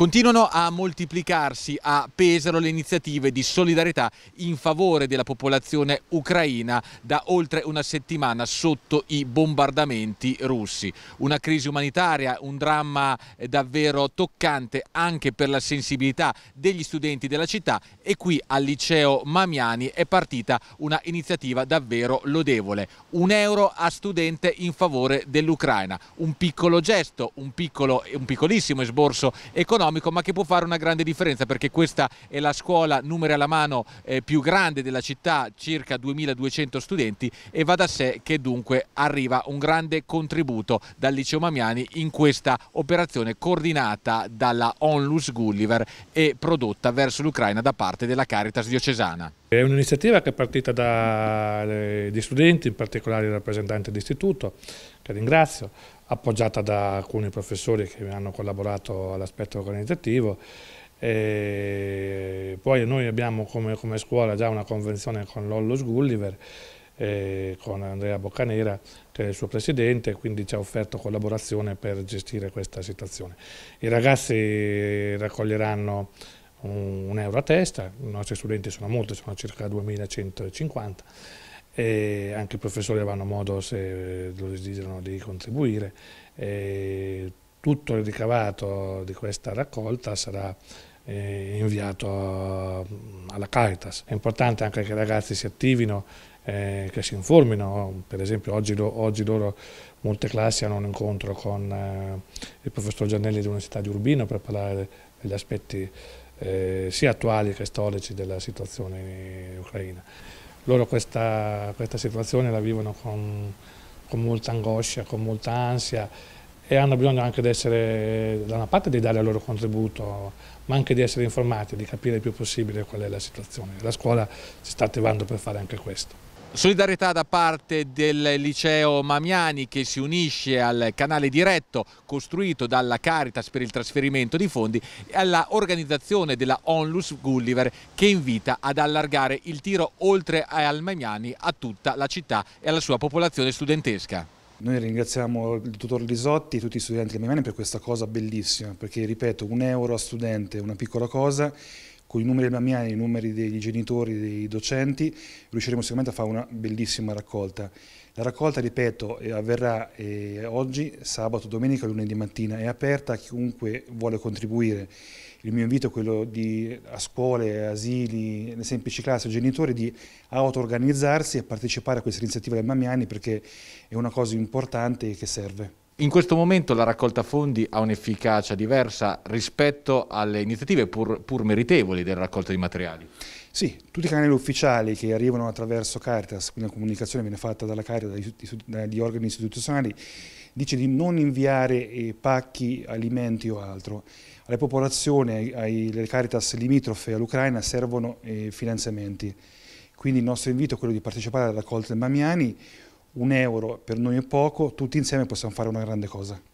Continuano a moltiplicarsi a Pesaro le iniziative di solidarietà in favore della popolazione ucraina da oltre una settimana sotto i bombardamenti russi. Una crisi umanitaria, un dramma eh, davvero toccante anche per la sensibilità degli studenti della città e qui al liceo Mamiani è partita una iniziativa davvero lodevole. Un euro a studente in favore dell'Ucraina. Un piccolo gesto, un, piccolo, un piccolissimo esborso economico economico, ma che può fare una grande differenza perché questa è la scuola numeri alla mano eh, più grande della città, circa 2200 studenti e va da sé che dunque arriva un grande contributo dal liceo Mamiani in questa operazione coordinata dalla Onlus Gulliver e prodotta verso l'Ucraina da parte della Caritas diocesana. È un'iniziativa che è partita dagli eh, studenti, in particolare il rappresentante d'istituto, che ringrazio, appoggiata da alcuni professori che hanno collaborato all'aspetto organizzativo. E poi noi abbiamo come, come, scuola già una convenzione con Lollo Gulliver, eh, con Andrea Boccanera, che è il suo presidente, quindi ci ha offerto collaborazione per gestire questa situazione. I ragazzi raccoglieranno un, un euro a testa, i nostri studenti sono molti, sono circa 2150 e anche i professori avranno modo, se eh, lo desiderano, di contribuire. E tutto il ricavato di questa raccolta sarà eh, inviato alla Caritas. È importante anche che i ragazzi si attivino, eh, che si informino, per esempio oggi, oggi, loro molte classi hanno un incontro con eh, il professor Giannelli dell'Università di Urbino per parlare degli aspetti eh, sia attuali che storici della situazione in Ucraina loro questa, questa situazione la vivono con, con molta angoscia, con molta ansia e hanno bisogno anche di essere, da una parte di dare il loro contributo, ma anche di essere informati, di capire il più possibile qual è la situazione. La scuola si sta attivando per fare anche questo. Solidarietà da parte del liceo Mamiani che si unisce al canale diretto costruito dalla Caritas per il trasferimento di fondi e all'organizzazione della Onlus Gulliver che invita ad allargare il tiro oltre al Mamiani a tutta la città e alla sua popolazione studentesca. Noi ringraziamo il dottor Lisotti e tutti gli studenti di Mamiani per questa cosa bellissima, perché ripeto, un euro a studente è una piccola cosa con i numeri dei bambini e i numeri dei genitori, dei docenti, riusciremo sicuramente a fare una bellissima raccolta. La raccolta, ripeto, eh, avverrà eh, oggi, sabato, domenica, lunedì mattina, è aperta a chiunque vuole contribuire. Il mio invito è quello di, a scuole, asili, le semplici classi, genitori di auto-organizzarsi e partecipare a questa iniziativa del Mamiani perché è una cosa importante e che serve. In questo momento la raccolta fondi ha un'efficacia diversa rispetto alle iniziative pur, pur meritevoli della raccolta di materiali? Sì, tutti i canali ufficiali che arrivano attraverso Caritas, quindi la comunicazione viene fatta dalla Caritas, dagli organi istituzionali, dice di non inviare eh, pacchi, alimenti o altro. Alle popolazioni, alle Caritas limitrofe all'Ucraina servono eh, finanziamenti. Quindi il nostro invito è quello di partecipare alla raccolta del Mamiani, un euro per noi è poco, tutti insieme possiamo fare una grande cosa.